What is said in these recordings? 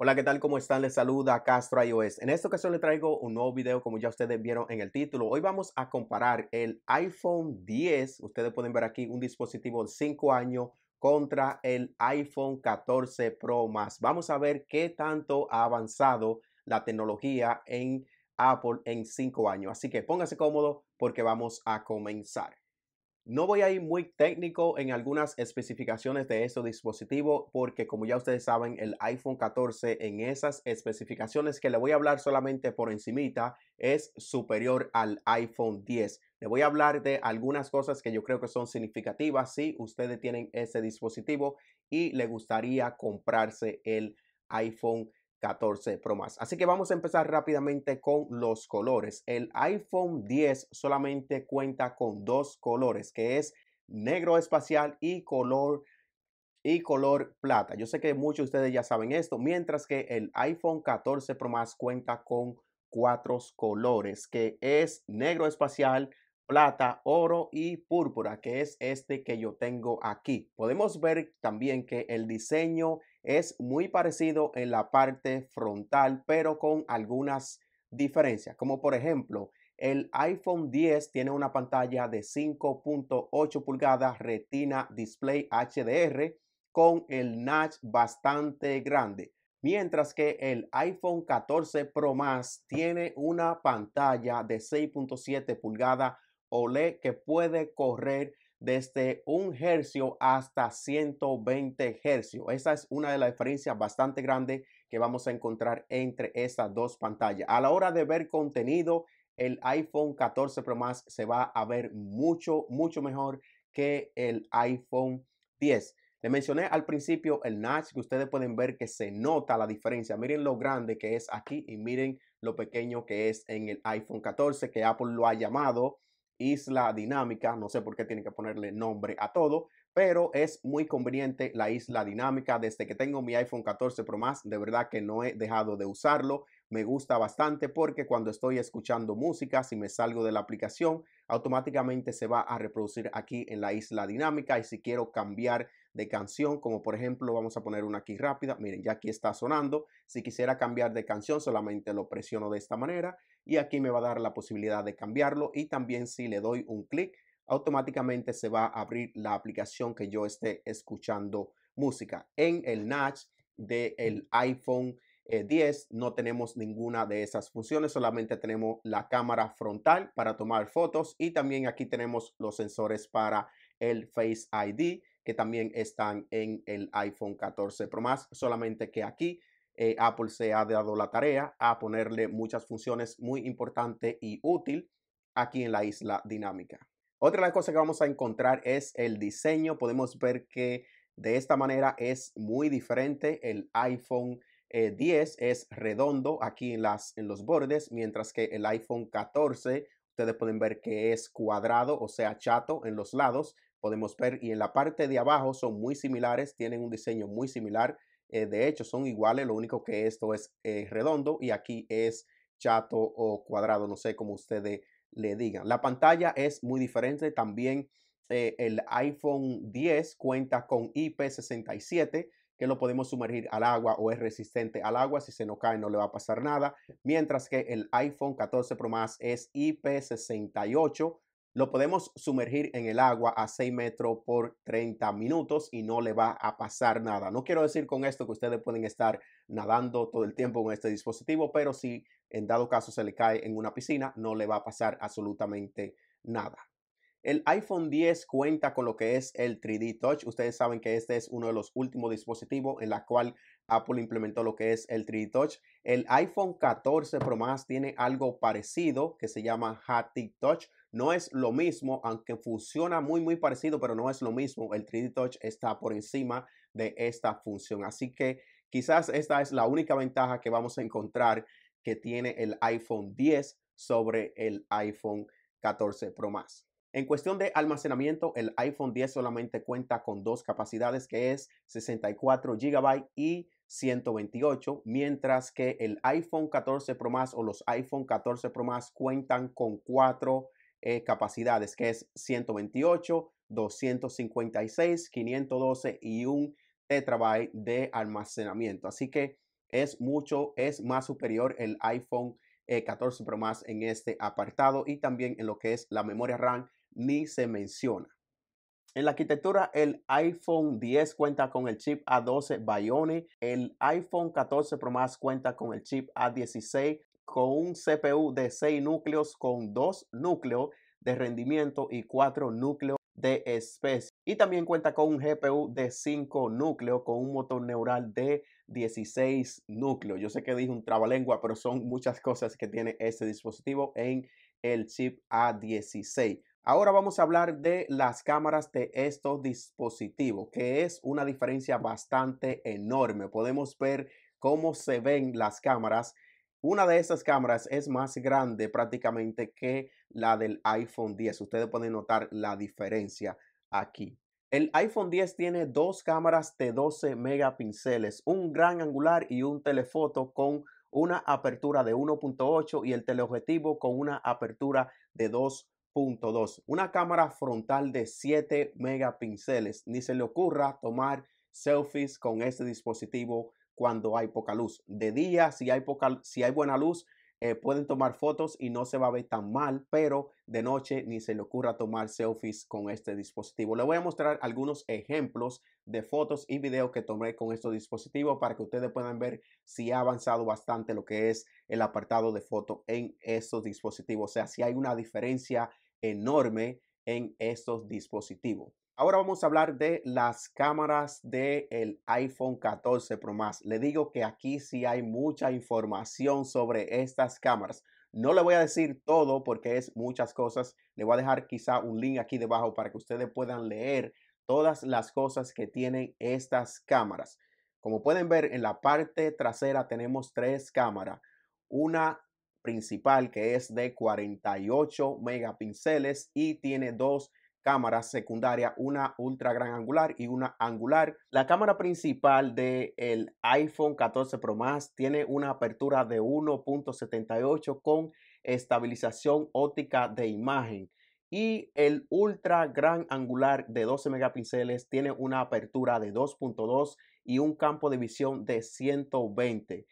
Hola, ¿qué tal? ¿Cómo están? Les saluda Castro iOS. En esta ocasión les traigo un nuevo video, como ya ustedes vieron en el título. Hoy vamos a comparar el iPhone 10, ustedes pueden ver aquí un dispositivo de 5 años, contra el iPhone 14 Pro Max. Vamos a ver qué tanto ha avanzado la tecnología en Apple en 5 años. Así que póngase cómodo porque vamos a comenzar. No voy a ir muy técnico en algunas especificaciones de este dispositivo porque como ya ustedes saben el iPhone 14 en esas especificaciones que le voy a hablar solamente por encimita es superior al iPhone 10. Le voy a hablar de algunas cosas que yo creo que son significativas si ustedes tienen ese dispositivo y le gustaría comprarse el iPhone 14 Pro Max. Así que vamos a empezar rápidamente con los colores. El iPhone 10 solamente cuenta con dos colores, que es negro espacial y color y color plata. Yo sé que muchos de ustedes ya saben esto, mientras que el iPhone 14 Pro más cuenta con cuatro colores, que es negro espacial, plata, oro y púrpura, que es este que yo tengo aquí. Podemos ver también que el diseño es muy parecido en la parte frontal, pero con algunas diferencias, como por ejemplo, el iPhone 10 tiene una pantalla de 5.8 pulgadas Retina Display HDR con el notch bastante grande, mientras que el iPhone 14 Pro Max tiene una pantalla de 6.7 pulgadas OLED que puede correr desde 1 Hz hasta 120 Hz. Esa es una de las diferencias bastante grandes que vamos a encontrar entre estas dos pantallas. A la hora de ver contenido, el iPhone 14 Pro Max se va a ver mucho, mucho mejor que el iPhone 10. Le mencioné al principio el notch que ustedes pueden ver que se nota la diferencia. Miren lo grande que es aquí y miren lo pequeño que es en el iPhone 14 que Apple lo ha llamado isla dinámica, no sé por qué tiene que ponerle nombre a todo, pero es muy conveniente la isla dinámica. Desde que tengo mi iPhone 14 Pro Max, de verdad que no he dejado de usarlo. Me gusta bastante porque cuando estoy escuchando música, si me salgo de la aplicación, automáticamente se va a reproducir aquí en la isla dinámica. Y si quiero cambiar de canción, como por ejemplo, vamos a poner una aquí rápida. Miren, ya aquí está sonando. Si quisiera cambiar de canción, solamente lo presiono de esta manera y aquí me va a dar la posibilidad de cambiarlo y también si le doy un clic automáticamente se va a abrir la aplicación que yo esté escuchando música. En el notch del mm. iPhone X eh, 10 no tenemos ninguna de esas funciones, solamente tenemos la cámara frontal para tomar fotos y también aquí tenemos los sensores para el Face ID que también están en el iPhone 14 Pro Max, solamente que aquí eh, Apple se ha dado la tarea a ponerle muchas funciones muy importantes y útil aquí en la isla dinámica. Otra de las cosas que vamos a encontrar es el diseño. Podemos ver que de esta manera es muy diferente. El iPhone 10 eh, es redondo aquí en, las, en los bordes, mientras que el iPhone 14 ustedes pueden ver que es cuadrado, o sea, chato en los lados. Podemos ver y en la parte de abajo son muy similares, tienen un diseño muy similar eh, de hecho, son iguales, lo único que esto es eh, redondo y aquí es chato o cuadrado, no sé cómo ustedes le digan. La pantalla es muy diferente. También eh, el iPhone 10 cuenta con IP67, que lo podemos sumergir al agua o es resistente al agua. Si se nos cae no le va a pasar nada. Mientras que el iPhone 14 Pro Max es IP68 lo podemos sumergir en el agua a 6 metros por 30 minutos y no le va a pasar nada. No quiero decir con esto que ustedes pueden estar nadando todo el tiempo con este dispositivo, pero si en dado caso se le cae en una piscina, no le va a pasar absolutamente nada. El iPhone 10 cuenta con lo que es el 3D Touch. Ustedes saben que este es uno de los últimos dispositivos en la cual Apple implementó lo que es el 3D Touch. El iPhone 14 Pro Max tiene algo parecido que se llama Haptic Touch. No es lo mismo, aunque funciona muy, muy parecido, pero no es lo mismo. El 3D Touch está por encima de esta función. Así que quizás esta es la única ventaja que vamos a encontrar que tiene el iPhone 10 sobre el iPhone 14 Pro Max. En cuestión de almacenamiento, el iPhone 10 solamente cuenta con dos capacidades, que es 64 GB y 128, mientras que el iPhone 14 Pro más o los iPhone 14 Pro más cuentan con cuatro eh, capacidades, que es 128, 256, 512 y un terabyte de almacenamiento. Así que es mucho, es más superior el iPhone 14 eh, Pro más en este apartado y también en lo que es la memoria RAM ni se menciona. En la arquitectura, el iPhone 10 cuenta con el chip A12 Bionic, el iPhone 14 Pro Max cuenta con el chip A16 con un CPU de 6 núcleos con 2 núcleos de rendimiento y 4 núcleos de especie. Y también cuenta con un GPU de 5 núcleos con un motor neural de 16 núcleos. Yo sé que dije un trabalengua, pero son muchas cosas que tiene este dispositivo en el chip A16. Ahora vamos a hablar de las cámaras de estos dispositivos, que es una diferencia bastante enorme. Podemos ver cómo se ven las cámaras. Una de estas cámaras es más grande prácticamente que la del iPhone 10. Ustedes pueden notar la diferencia aquí. El iPhone 10 tiene dos cámaras de 12 megapíxeles, un gran angular y un telefoto con una apertura de 1.8 y el teleobjetivo con una apertura de 2 punto 2. Una cámara frontal de 7 megapíxeles. Ni se le ocurra tomar selfies con este dispositivo cuando hay poca luz. De día, si hay, poca, si hay buena luz, eh, pueden tomar fotos y no se va a ver tan mal, pero de noche ni se le ocurra tomar selfies con este dispositivo. Le voy a mostrar algunos ejemplos de fotos y videos que tomé con estos dispositivos para que ustedes puedan ver si ha avanzado bastante lo que es el apartado de foto en estos dispositivos. O sea, si hay una diferencia enorme en estos dispositivos. Ahora vamos a hablar de las cámaras del iPhone 14 Pro Max. Le digo que aquí sí hay mucha información sobre estas cámaras. No le voy a decir todo porque es muchas cosas. Le voy a dejar quizá un link aquí debajo para que ustedes puedan leer todas las cosas que tienen estas cámaras. Como pueden ver en la parte trasera tenemos tres cámaras. Una principal que es de 48 megapíxeles y tiene dos cámara secundaria, una ultra gran angular y una angular. La cámara principal del iPhone 14 Pro Max tiene una apertura de 1.78 con estabilización óptica de imagen. Y el ultra gran angular de 12 megapíxeles tiene una apertura de 2.2 y un campo de visión de 120.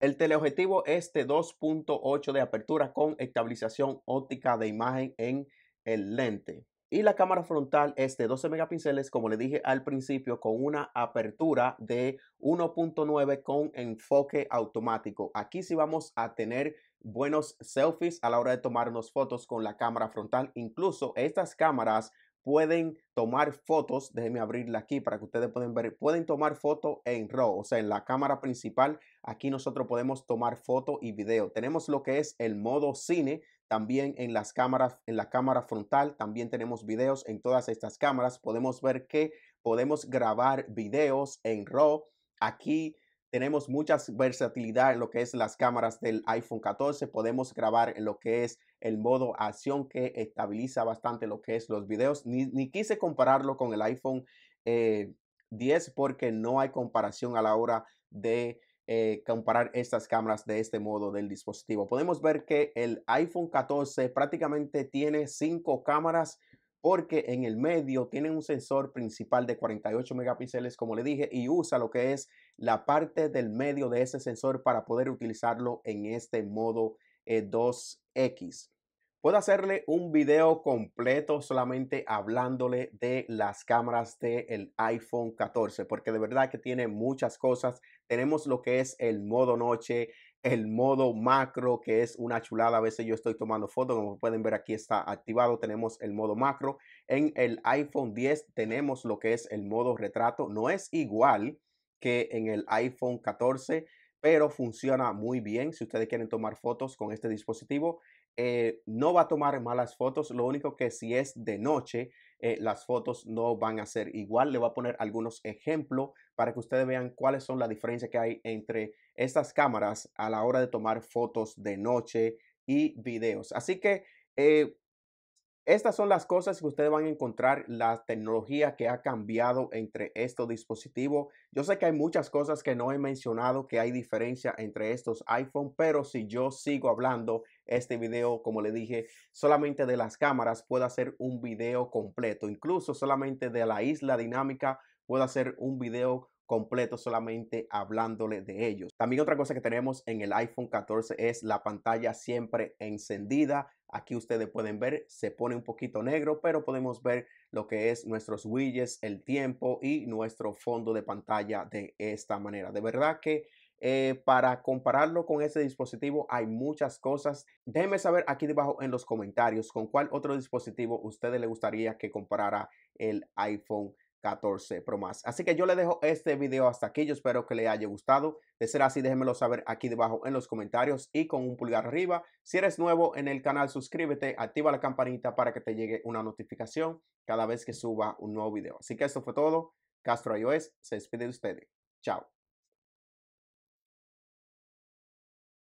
El teleobjetivo es de 2.8 de apertura con estabilización óptica de imagen en el lente. Y la cámara frontal es de 12 megapíxeles, como le dije al principio, con una apertura de 1.9 con enfoque automático. Aquí sí vamos a tener buenos selfies a la hora de tomarnos fotos con la cámara frontal. Incluso estas cámaras pueden tomar fotos, déjenme abrirla aquí para que ustedes puedan ver, pueden tomar foto en RAW, o sea, en la cámara principal, aquí nosotros podemos tomar foto y video. Tenemos lo que es el modo cine, también en las cámaras, en la cámara frontal, también tenemos videos en todas estas cámaras. Podemos ver que podemos grabar videos en RAW. Aquí tenemos mucha versatilidad en lo que es las cámaras del iPhone 14. Podemos grabar en lo que es el modo acción que estabiliza bastante lo que es los videos. Ni, quise compararlo con el iPhone 10 eh, porque no hay comparación a la hora de eh, comparar estas cámaras de este modo del dispositivo. Podemos ver que el iPhone 14 prácticamente tiene cinco cámaras porque en el medio tiene un sensor principal de 48 megapíxeles, como le dije, y usa lo que es la parte del medio de ese sensor para poder utilizarlo en este modo 2X. Eh, Puedo hacerle un video completo solamente hablándole de las cámaras del el iPhone 14, porque de verdad que tiene muchas cosas tenemos lo que es el modo noche, el modo macro, que es una chulada. A veces yo estoy tomando fotos, como pueden ver aquí está activado. Tenemos el modo macro. En el iPhone 10 tenemos lo que es el modo retrato. No es igual que en el iPhone 14, pero funciona muy bien. Si ustedes quieren tomar fotos con este dispositivo, eh, no va a tomar malas fotos. Lo único que si es de noche, eh, las fotos no van a ser igual. Le voy a poner algunos ejemplos para que ustedes vean cuáles son las diferencias que hay entre estas cámaras a la hora de tomar fotos de noche y videos. Así que eh, estas son las cosas que ustedes van a encontrar, la tecnología que ha cambiado entre estos dispositivos. Yo sé que hay muchas cosas que no he mencionado, que hay diferencia entre estos iPhone, pero si yo sigo hablando este video, como le dije, solamente de las cámaras puedo hacer un video completo. Incluso solamente de la isla dinámica puedo hacer un video completo solamente hablándole de ellos. También otra cosa que tenemos en el iPhone 14 es la pantalla siempre encendida Aquí ustedes pueden ver, se pone un poquito negro, pero podemos ver lo que es nuestros widgets, el tiempo y nuestro fondo de pantalla de esta manera. De verdad que eh, para compararlo con este dispositivo hay muchas cosas. Déjenme saber aquí debajo en los comentarios con cuál otro dispositivo ustedes les gustaría que comparara el iPhone 14 Pro Así que yo le dejo este video hasta aquí. Yo espero que le haya gustado. De ser así, déjenmelo saber aquí debajo en los comentarios y con un pulgar arriba. Si eres nuevo en el canal, suscríbete, activa la campanita para que te llegue una notificación cada vez que suba un nuevo video. Así que esto fue todo. Castro iOS se despide de ustedes. Chao.